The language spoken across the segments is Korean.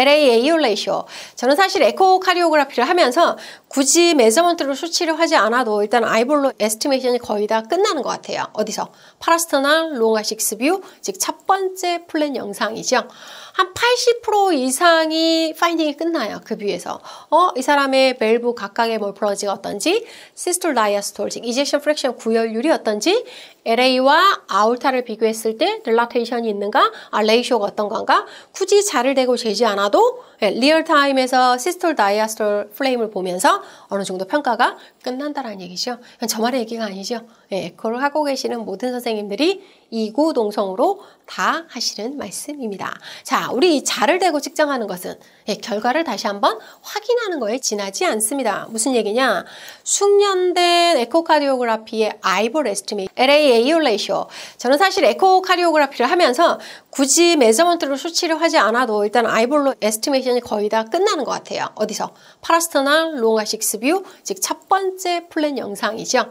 LA 에이올레이쇼. 저는 사실 에코카리오그라피를 하면서 굳이 메저먼트로 수치를 하지 않아도 일단 아이볼로 에스티메이션이 거의 다 끝나는 것 같아요. 어디서? 파라스터나 롱아식스뷰, 즉 첫 번째 플랜 영상이죠. 한80% 이상이 파인딩이 끝나요. 그 비에서. 어, 이 사람의 밸브 각각의 몰프러지가 어떤지, 시스톨 다이아스톨, 즉 이젝션 프랙션 구열률이 어떤지, LA와 아울타를 비교했을 때 릴라테이션이 있는가, 아, 레이쇼가 어떤 건가, 굳이 자를 대고 재지 않아도 예, 리얼타임에서 시스톨 다이아스톨 플레임을 보면서 어느 정도 평가가 끝난다라는 얘기죠. 저만의 얘기가 아니죠. 예, 그걸 하고 계시는 모든 선생님들이 이구동성으로 다 하시는 말씀입니다. 자, 우리 자를 대고 측정하는 것은 예, 결과를 다시 한번 확인하는 거에 지나지 않습니다. 무슨 얘기냐? 숙련된 에코카디오그라피의 아이볼 에스티메이 LAAO 레이쇼. 저는 사실 에코카디오그라피를 하면서 굳이 메저먼트로 수치를 하지 않아도 일단 아이볼로 에스티메이션이 거의 다 끝나는 것 같아요. 어디서? 파라스터널 롱아식스뷰, 즉 첫 번째 플랜 영상이죠.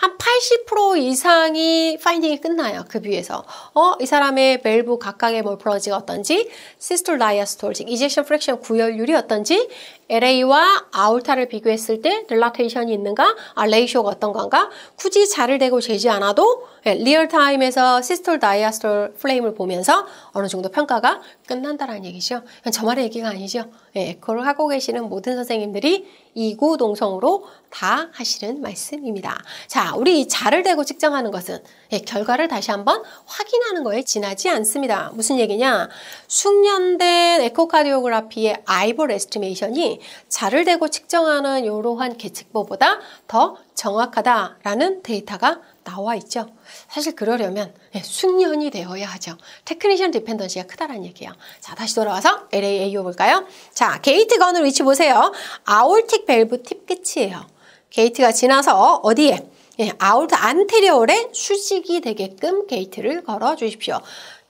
한80% 이상이 파인딩이 끝나요. 그 비에서. 어, 이 사람의 밸브 각각의 몰프로지가 어떤지, 시스톨 다이아스톨직, 이젝션 프랙션 구열률이 어떤지, LA와 아울타를 비교했을 때 릴라테이션이 있는가? 아, 레이쇼가 어떤 건가? 굳이 자를 대고 재지 않아도 예, 리얼타임에서 시스톨 다이아스톨 플레임을 보면서 어느 정도 평가가 끝난다라는 얘기죠. 저만의 얘기가 아니죠. 예, 그걸 하고 계시는 모든 선생님들이 이구동성으로 다 하시는 말씀입니다. 자, 우리 자를 대고 측정하는 것은 예, 결과를 다시 한번 확인하는 거에 지나지 않습니다. 무슨 얘기냐? 숙련된 에코카디오그라피의 아이볼 에스티메이션이 자를 대고 측정하는 이러한 계측법보다더 정확하다라는 데이터가 나와 있죠. 사실 그러려면 예, 숙련이 되어야 하죠. 테크니션 디펜던시가 크다는 얘기예요. 자, 다시 돌아와서 LAAO 볼까요? 자, 게이트 건을 위치 보세요. 아울틱 밸브 팁 끝이에요. 게이트가 지나서 어디에? 예, 아울트 안테리올에 수직이 되게끔 게이트를 걸어 주십시오.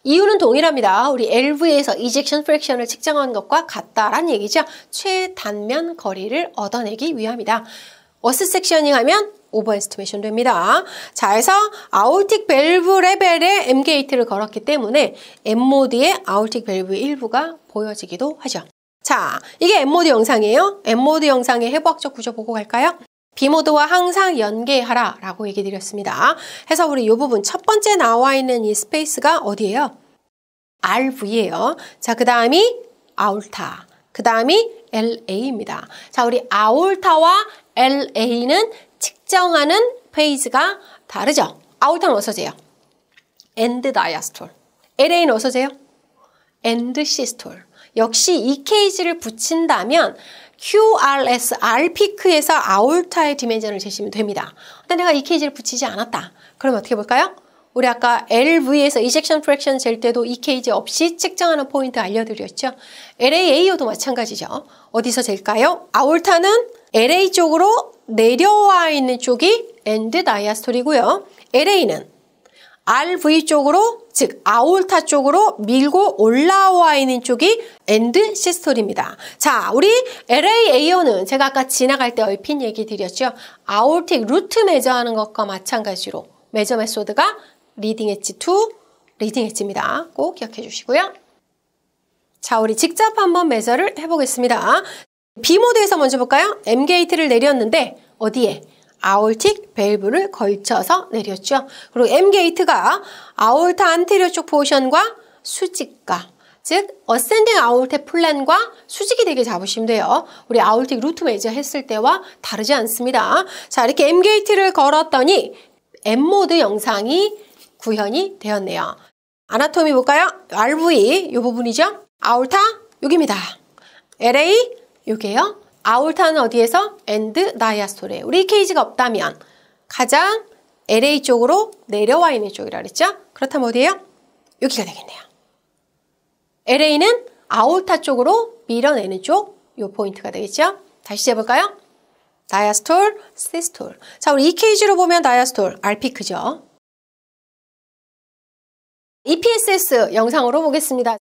이유는 동일합니다. 우리 LV에서 이젝션 프랙션을 측정한 것과 같다란 얘기죠. 최단면 거리를 얻어내기 위함이다. 어스 섹셔닝 하면 오버에스티메이션 됩니다. 자, 해서 아우틱 밸브 레벨의 M 게이트를 걸었기 때문에 m 모 d 의 아우틱 밸브의 일부가 보여지기도 하죠. 자, 이게 m 모 d 영상이에요. m 모 d 영상의 해부학적 구조 보고 갈까요? 비모드와 항상 연계하라 라고 얘기 드렸습니다. 해서 우리 이 부분 첫 번째 나와 있는 이 스페이스가 어디예요? RV예요. 자, 그 다음이 아울타, 그 다음이 LA입니다. 자, 우리 아울타와 LA는 측정하는 페이즈가 다르죠. 아울타는 어서제요? 엔드 다이아스톨. LA는 어서제요? 엔드 시스톨. 역시 이 케이지를 붙인다면 QRS, R피크에서 아울타의 디멘션을 제시하면 됩니다. 근데 내가 이 케이지를 붙이지 않았다. 그럼 어떻게 볼까요? 우리 아까 LV에서 이젝션 프랙션 잴 때도 이 케이지 없이 측정하는 포인트 알려드렸죠. LAAO도 마찬가지죠. 어디서 잴까요? 아울타는 LA 쪽으로 내려와 있는 쪽이 엔드 다이아스톨이고요. LA는 RV 쪽으로 즉 아올타 쪽으로 밀고 올라와 있는 쪽이 엔드 시스톨입니다. 자, 우리 LAAO는 제가 아까 지나갈 때 얼핏 얘기 드렸죠. 아올틱 루트 매저하는 것과 마찬가지로 매저 메소드가 리딩 엣지 2, 리딩 엣지입니다. 꼭 기억해 주시고요. 자, 우리 직접 한번 매저를 해보겠습니다. B 모드에서 먼저 볼까요? M 게이트를 내렸는데 어디에? 아올틱 밸브를 걸쳐서 내렸죠. 그리고 M 게이트가 아올타 안테리어 쪽 포션과 수직과 즉 어센딩 아울텍 플랜과 수직이 되게 잡으시면 돼요. 우리 아울틱 루트 메이저 했을 때와 다르지 않습니다. 자 이렇게 M 게이트를 걸었더니 M 모드 영상이 구현이 되었네요. 아나토미 볼까요? RV 이 부분이죠. 아울타 여기입니다. LA 여기요 아울타는 어디에서? 엔드 다이아스토레. 우리 케이지가 없다면 가장 LA 쪽으로 내려와 있는 쪽이라 그랬죠? 그렇다면 어디예요? 여기가 되겠네요. LA는 아울타 쪽으로 밀어내는 쪽, 요 포인트가 되겠죠? 다시 해볼까요? 다이아스톨, 시스톨. 자, 우리 EKG로 보면 다이아스톨, 알피크죠? EPSS 영상으로 보겠습니다.